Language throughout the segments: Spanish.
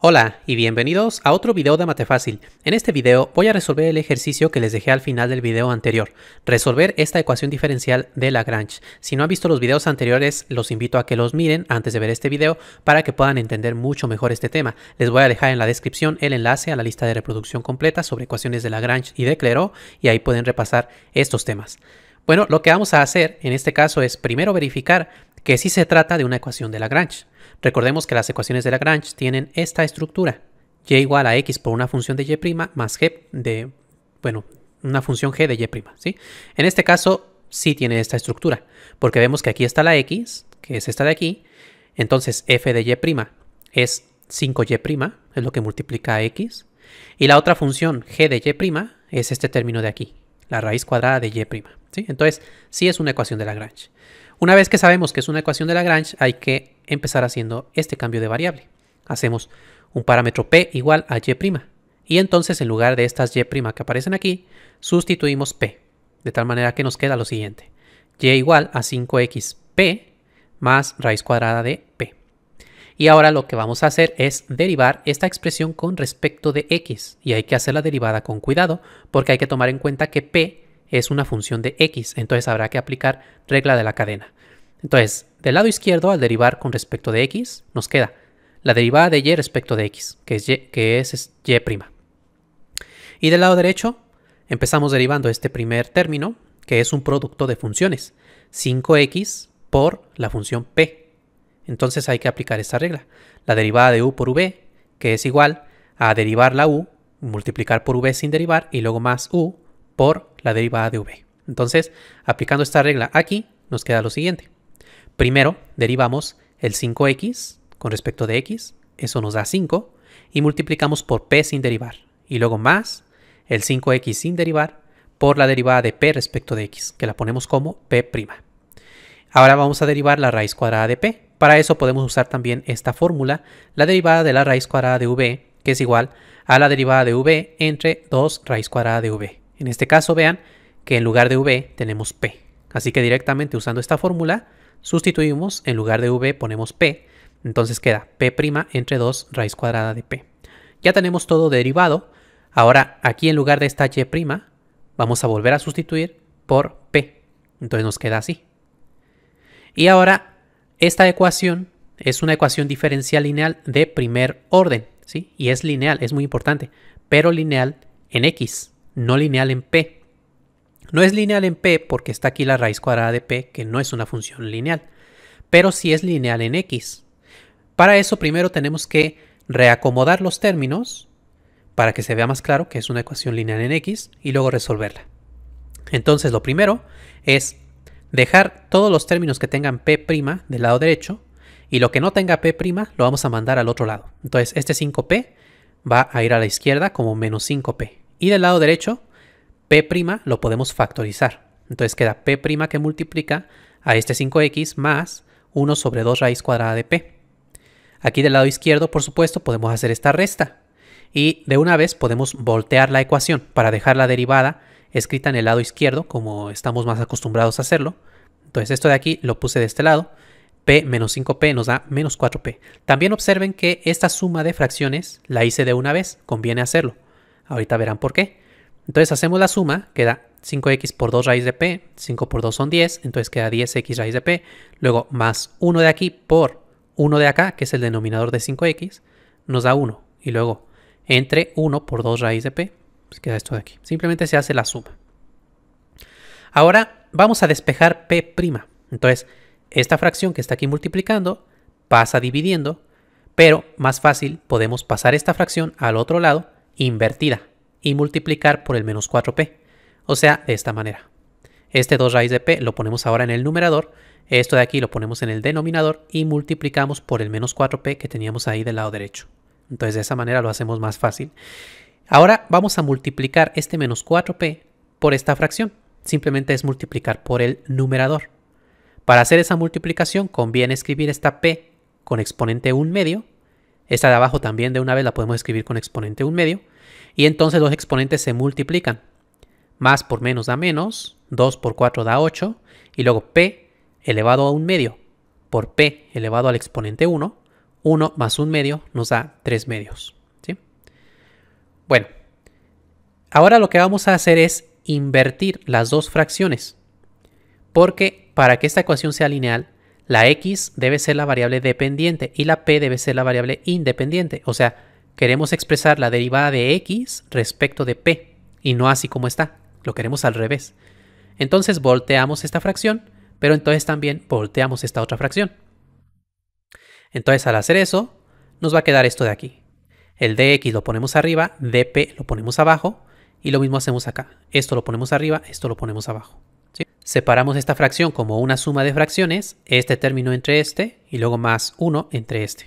Hola y bienvenidos a otro video de Mate Fácil. En este video voy a resolver el ejercicio que les dejé al final del video anterior, resolver esta ecuación diferencial de Lagrange. Si no han visto los videos anteriores, los invito a que los miren antes de ver este video para que puedan entender mucho mejor este tema. Les voy a dejar en la descripción el enlace a la lista de reproducción completa sobre ecuaciones de Lagrange y de Clairaut y ahí pueden repasar estos temas. Bueno, lo que vamos a hacer en este caso es primero verificar que sí se trata de una ecuación de Lagrange. Recordemos que las ecuaciones de Lagrange tienen esta estructura, y igual a x por una función de y' más g de, bueno, una función g de y', ¿sí? En este caso sí tiene esta estructura, porque vemos que aquí está la x, que es esta de aquí, entonces f de y' es 5y', es lo que multiplica a x, y la otra función g de y' es este término de aquí, la raíz cuadrada de y'. ¿sí? Entonces, sí es una ecuación de Lagrange. Una vez que sabemos que es una ecuación de Lagrange, hay que empezar haciendo este cambio de variable. Hacemos un parámetro p igual a y'. Y entonces, en lugar de estas y' que aparecen aquí, sustituimos p. De tal manera que nos queda lo siguiente. y igual a 5xp más raíz cuadrada de p. Y ahora lo que vamos a hacer es derivar esta expresión con respecto de x. Y hay que hacer la derivada con cuidado porque hay que tomar en cuenta que p es una función de x. Entonces habrá que aplicar regla de la cadena. Entonces, del lado izquierdo al derivar con respecto de x nos queda la derivada de y respecto de x, que es y, que es, es y'. Y del lado derecho empezamos derivando este primer término, que es un producto de funciones, 5x por la función p entonces hay que aplicar esta regla. La derivada de u por v, que es igual a derivar la u, multiplicar por v sin derivar, y luego más u por la derivada de v. Entonces, aplicando esta regla aquí, nos queda lo siguiente. Primero, derivamos el 5x con respecto de x, eso nos da 5, y multiplicamos por p sin derivar, y luego más el 5x sin derivar por la derivada de p respecto de x, que la ponemos como p'. Ahora vamos a derivar la raíz cuadrada de p, para eso podemos usar también esta fórmula, la derivada de la raíz cuadrada de v, que es igual a la derivada de v entre 2 raíz cuadrada de v. En este caso vean que en lugar de v tenemos p. Así que directamente usando esta fórmula sustituimos, en lugar de v ponemos p, entonces queda p' entre 2 raíz cuadrada de p. Ya tenemos todo derivado, ahora aquí en lugar de esta y' vamos a volver a sustituir por p, entonces nos queda así. Y ahora esta ecuación es una ecuación diferencial lineal de primer orden, ¿sí? Y es lineal, es muy importante, pero lineal en x, no lineal en p. No es lineal en p porque está aquí la raíz cuadrada de p, que no es una función lineal, pero sí es lineal en x. Para eso primero tenemos que reacomodar los términos para que se vea más claro que es una ecuación lineal en x y luego resolverla. Entonces lo primero es dejar todos los términos que tengan P' del lado derecho y lo que no tenga P' lo vamos a mandar al otro lado. Entonces este 5P va a ir a la izquierda como menos 5P. Y del lado derecho, P' lo podemos factorizar. Entonces queda P' que multiplica a este 5X más 1 sobre 2 raíz cuadrada de P. Aquí del lado izquierdo, por supuesto, podemos hacer esta resta. Y de una vez podemos voltear la ecuación para dejar la derivada escrita en el lado izquierdo, como estamos más acostumbrados a hacerlo. Entonces esto de aquí lo puse de este lado. P menos 5P nos da menos 4P. También observen que esta suma de fracciones la hice de una vez, conviene hacerlo. Ahorita verán por qué. Entonces hacemos la suma, queda 5x por 2 raíz de p, 5 por 2 son 10, entonces queda 10x raíz de p, luego más 1 de aquí por 1 de acá, que es el denominador de 5x, nos da 1, y luego entre 1 por 2 raíz de p, pues, queda esto de aquí. Simplemente se hace la suma. Ahora vamos a despejar P'. Entonces, esta fracción que está aquí multiplicando pasa dividiendo, pero más fácil podemos pasar esta fracción al otro lado invertida y multiplicar por el menos 4p. O sea, de esta manera. Este 2 raíz de p lo ponemos ahora en el numerador, esto de aquí lo ponemos en el denominador y multiplicamos por el menos 4p que teníamos ahí del lado derecho. Entonces de esa manera lo hacemos más fácil. Ahora vamos a multiplicar este menos 4p por esta fracción. Simplemente es multiplicar por el numerador. Para hacer esa multiplicación conviene escribir esta p con exponente 1 medio. Esta de abajo también de una vez la podemos escribir con exponente 1 medio. Y entonces los exponentes se multiplican. Más por menos da menos, 2 por 4 da 8. Y luego p elevado a 1 medio por p elevado al exponente 1. 1 más 1 medio nos da 3 medios. Bueno, ahora lo que vamos a hacer es invertir las dos fracciones. Porque para que esta ecuación sea lineal, la x debe ser la variable dependiente y la p debe ser la variable independiente. O sea, queremos expresar la derivada de x respecto de p y no así como está. Lo queremos al revés. Entonces volteamos esta fracción, pero entonces también volteamos esta otra fracción. Entonces al hacer eso, nos va a quedar esto de aquí. El dx lo ponemos arriba, dp lo ponemos abajo y lo mismo hacemos acá. Esto lo ponemos arriba, esto lo ponemos abajo. Separamos esta fracción como una suma de fracciones, este término entre este y luego más 1 entre este.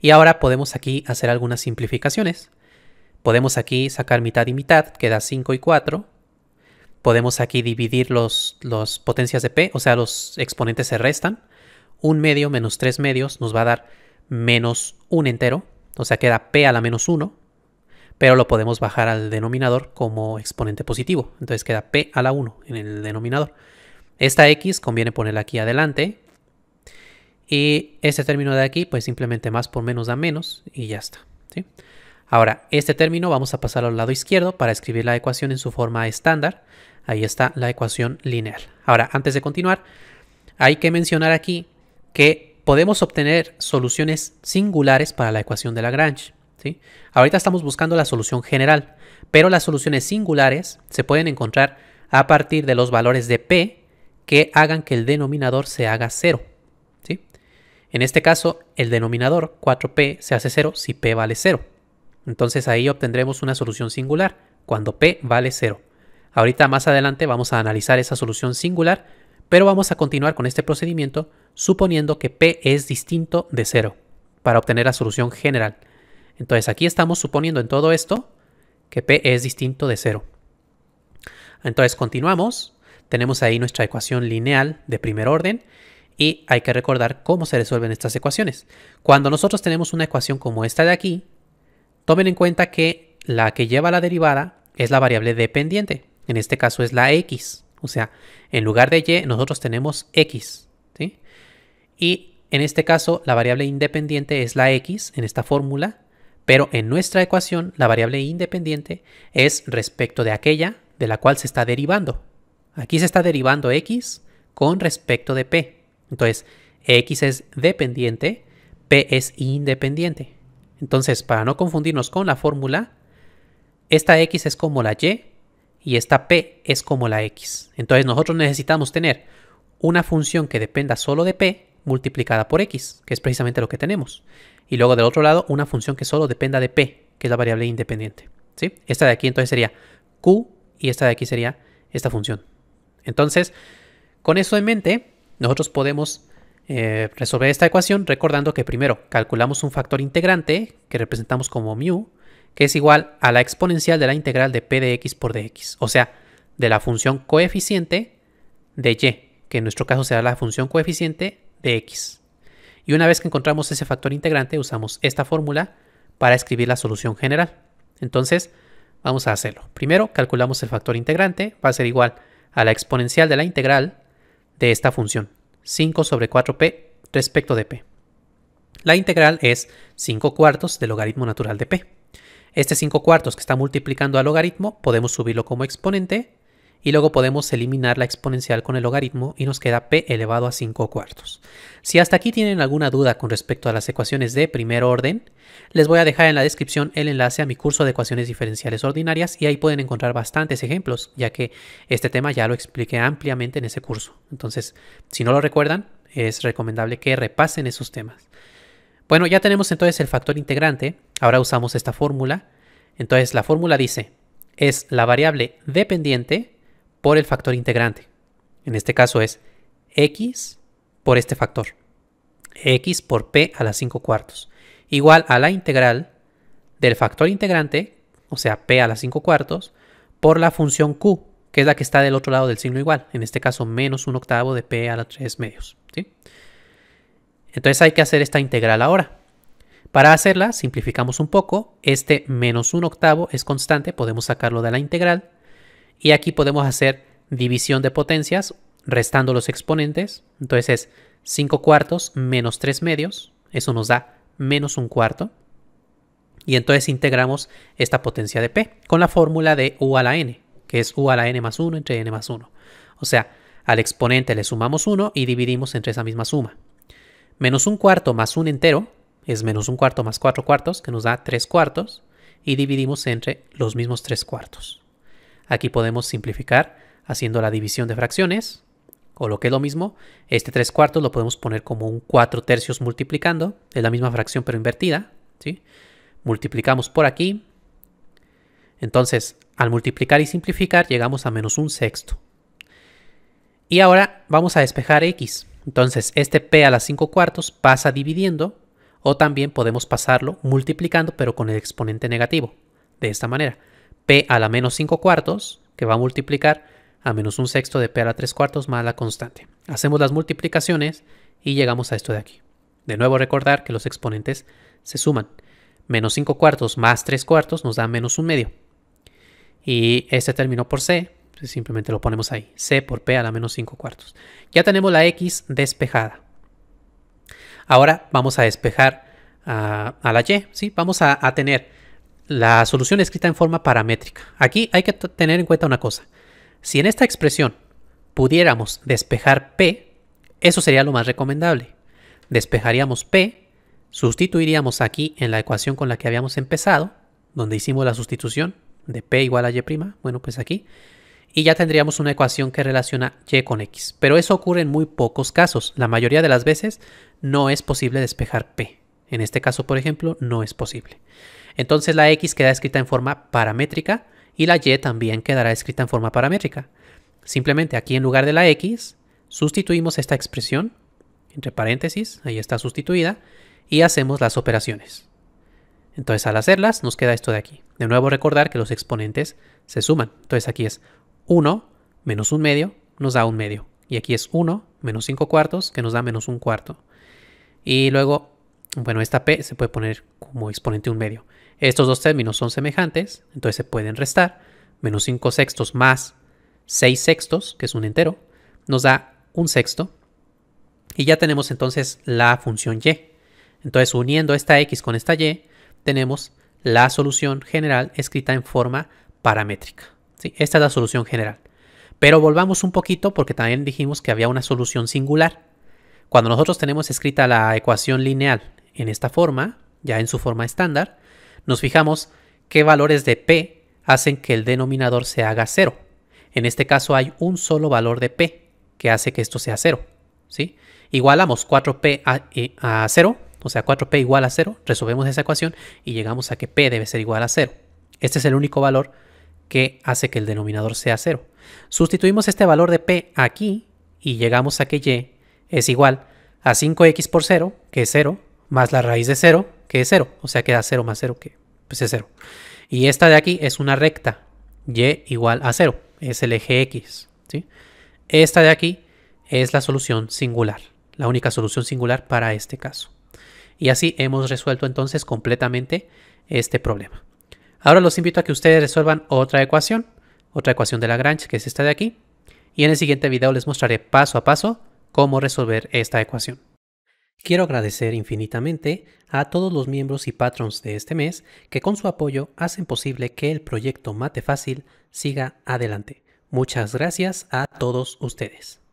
Y ahora podemos aquí hacer algunas simplificaciones. Podemos aquí sacar mitad y mitad, queda 5 y 4. Podemos aquí dividir las los potencias de p, o sea, los exponentes se restan. Un medio menos 3 medios nos va a dar menos 1 entero o sea, queda p a la menos 1, pero lo podemos bajar al denominador como exponente positivo. Entonces queda p a la 1 en el denominador. Esta x conviene ponerla aquí adelante. Y este término de aquí, pues simplemente más por menos da menos y ya está. Ahora, este término vamos a pasar al lado izquierdo para escribir la ecuación en su forma estándar. Ahí está la ecuación lineal. Ahora, antes de continuar, hay que mencionar aquí que podemos obtener soluciones singulares para la ecuación de Lagrange. ¿sí? Ahorita estamos buscando la solución general, pero las soluciones singulares se pueden encontrar a partir de los valores de p que hagan que el denominador se haga cero. En este caso, el denominador 4p se hace cero si p vale cero. Entonces ahí obtendremos una solución singular cuando p vale cero. Ahorita más adelante vamos a analizar esa solución singular pero vamos a continuar con este procedimiento suponiendo que P es distinto de 0 para obtener la solución general. Entonces aquí estamos suponiendo en todo esto que P es distinto de 0. Entonces continuamos, tenemos ahí nuestra ecuación lineal de primer orden y hay que recordar cómo se resuelven estas ecuaciones. Cuando nosotros tenemos una ecuación como esta de aquí, tomen en cuenta que la que lleva la derivada es la variable dependiente, en este caso es la x. O sea, en lugar de y nosotros tenemos x. Y en este caso la variable independiente es la x en esta fórmula, pero en nuestra ecuación la variable independiente es respecto de aquella de la cual se está derivando. Aquí se está derivando x con respecto de p. Entonces, x es dependiente, p es independiente. Entonces, para no confundirnos con la fórmula, esta x es como la y y esta p es como la x. Entonces nosotros necesitamos tener una función que dependa solo de p multiplicada por x, que es precisamente lo que tenemos. Y luego del otro lado una función que solo dependa de p, que es la variable independiente. ¿sí? Esta de aquí entonces sería q y esta de aquí sería esta función. Entonces, con eso en mente, nosotros podemos eh, resolver esta ecuación recordando que primero calculamos un factor integrante que representamos como mu que es igual a la exponencial de la integral de p de x por dx, o sea, de la función coeficiente de y, que en nuestro caso será la función coeficiente de x. Y una vez que encontramos ese factor integrante, usamos esta fórmula para escribir la solución general. Entonces, vamos a hacerlo. Primero, calculamos el factor integrante, va a ser igual a la exponencial de la integral de esta función, 5 sobre 4p respecto de p. La integral es 5 cuartos del logaritmo natural de p. Este 5 cuartos que está multiplicando al logaritmo, podemos subirlo como exponente y luego podemos eliminar la exponencial con el logaritmo y nos queda p elevado a 5 cuartos. Si hasta aquí tienen alguna duda con respecto a las ecuaciones de primer orden, les voy a dejar en la descripción el enlace a mi curso de ecuaciones diferenciales ordinarias y ahí pueden encontrar bastantes ejemplos, ya que este tema ya lo expliqué ampliamente en ese curso. Entonces, si no lo recuerdan, es recomendable que repasen esos temas. Bueno, ya tenemos entonces el factor integrante. Ahora usamos esta fórmula. Entonces la fórmula dice, es la variable dependiente por el factor integrante. En este caso es x por este factor. x por p a las 5 cuartos. Igual a la integral del factor integrante, o sea, p a las 5 cuartos, por la función q, que es la que está del otro lado del signo igual. En este caso, menos un octavo de p a las 3 medios. ¿sí? Entonces hay que hacer esta integral ahora. Para hacerla, simplificamos un poco. Este menos un octavo es constante, podemos sacarlo de la integral. Y aquí podemos hacer división de potencias restando los exponentes. Entonces es 5 cuartos menos 3 medios. Eso nos da menos un cuarto. Y entonces integramos esta potencia de P con la fórmula de U a la N, que es U a la N más 1 entre N más 1. O sea, al exponente le sumamos 1 y dividimos entre esa misma suma. Menos un cuarto más un entero es menos un cuarto más cuatro cuartos, que nos da tres cuartos, y dividimos entre los mismos tres cuartos. Aquí podemos simplificar haciendo la división de fracciones, o lo que lo mismo, este tres cuartos lo podemos poner como un cuatro tercios multiplicando, es la misma fracción pero invertida, si Multiplicamos por aquí, entonces al multiplicar y simplificar llegamos a menos un sexto. Y ahora vamos a despejar x. Entonces, este P a las 5 cuartos pasa dividiendo o también podemos pasarlo multiplicando pero con el exponente negativo. De esta manera, P a la menos 5 cuartos, que va a multiplicar a menos un sexto de P a la 3 cuartos más la constante. Hacemos las multiplicaciones y llegamos a esto de aquí. De nuevo recordar que los exponentes se suman. Menos 5 cuartos más 3 cuartos nos da menos un medio. Y este término por C, pues, simplemente lo ponemos ahí. C por P a la menos 5 cuartos. Ya tenemos la X despejada. Ahora vamos a despejar a, la Y. ¿sí? Vamos a, a tener la solución escrita en forma paramétrica. Aquí hay que tener en cuenta una cosa. Si en esta expresión pudiéramos despejar P, eso sería lo más recomendable. Despejaríamos P, sustituiríamos aquí en la ecuación con la que habíamos empezado, donde hicimos la sustitución de P igual a Y', bueno, pues aquí, y ya tendríamos una ecuación que relaciona y con x. Pero eso ocurre en muy pocos casos. La mayoría de las veces no es posible despejar p. En este caso, por ejemplo, no es posible. Entonces la x queda escrita en forma paramétrica y la y también quedará escrita en forma paramétrica. Simplemente aquí en lugar de la x sustituimos esta expresión, entre paréntesis, ahí está sustituida, y hacemos las operaciones. Entonces al hacerlas nos queda esto de aquí. De nuevo recordar que los exponentes se suman. Entonces aquí es 1 menos un medio nos da un medio. Y aquí es 1 menos 5 cuartos que nos da menos un cuarto. Y luego, bueno, esta p se puede poner como exponente un medio. Estos dos términos son semejantes, entonces se pueden restar. Menos 5 sextos más 6 sextos, que es un entero, nos da un sexto. Y ya tenemos entonces la función y. Entonces uniendo esta x con esta y, tenemos la solución general escrita en forma paramétrica. Esta es la solución general. Pero volvamos un poquito porque también dijimos que había una solución singular. Cuando nosotros tenemos escrita la ecuación lineal en esta forma, ya en su forma estándar, nos fijamos qué valores de p hacen que el denominador se haga cero. En este caso hay un solo valor de p que hace que esto sea cero. Igualamos 4p a, eh, a 0, o sea 4p igual a 0, resolvemos esa ecuación y llegamos a que p debe ser igual a 0. Este es el único valor que hace que el denominador sea 0. Sustituimos este valor de p aquí y llegamos a que y es igual a 5x por 0, que es 0, más la raíz de 0, que es 0. O sea, queda 0 más 0, que pues, es 0. Y esta de aquí es una recta, y igual a 0, es el eje x. ¿sí? Esta de aquí es la solución singular, la única solución singular para este caso. Y así hemos resuelto entonces completamente este problema. Ahora los invito a que ustedes resuelvan otra ecuación, otra ecuación de Lagrange, que es esta de aquí. Y en el siguiente video les mostraré paso a paso cómo resolver esta ecuación. Quiero agradecer infinitamente a todos los miembros y patrons de este mes que con su apoyo hacen posible que el proyecto Mate Fácil siga adelante. Muchas gracias a todos ustedes.